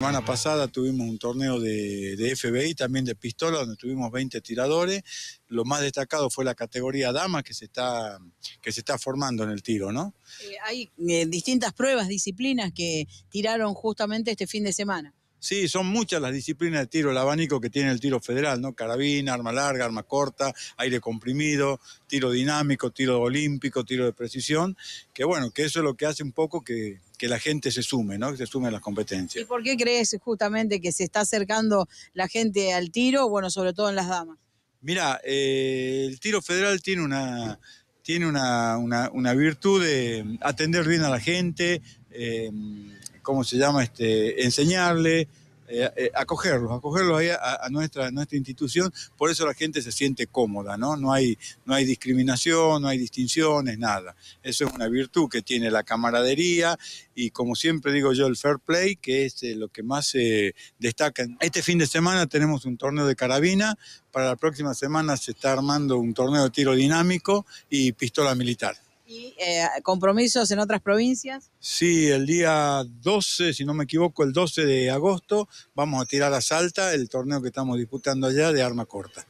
La semana pasada tuvimos un torneo de, FBI, también de pistola, donde tuvimos 20 tiradores. Lo más destacado fue la categoría dama que se está, que se está formando en el tiro, ¿no? Eh, hay eh, distintas pruebas, disciplinas que tiraron justamente este fin de semana. Sí, son muchas las disciplinas de tiro, el abanico que tiene el tiro federal, ¿no? Carabina, arma larga, arma corta, aire comprimido, tiro dinámico, tiro olímpico, tiro de precisión, que bueno, que eso es lo que hace un poco que, la gente se sume, ¿no? Que se sumen a las competencias. ¿Y por qué crees justamente que se está acercando la gente al tiro, bueno, sobre todo en las damas? Mira, eh, el tiro federal tiene una tiene una, virtud de atender bien a la gente, eh, ¿cómo se llama? Este, enseñarle, eh, eh, acogerlos, acogerlos ahí a, nuestra, nuestra, institución. Por eso la gente se siente cómoda, ¿no? No hay, no hay discriminación, no hay distinciones, nada. Eso es una virtud que tiene la camaradería y, como siempre digo yo, el fair play, que es eh, lo que más se destaca. Este fin de semana tenemos un torneo de carabina. Para la próxima semana se está armando un torneo de tiro dinámico y pistola militar y eh, compromisos en otras provincias. Sí, el día 12, si no me equivoco, el 12 de agosto vamos a tirar a Salta el torneo que estamos disputando allá de arma corta.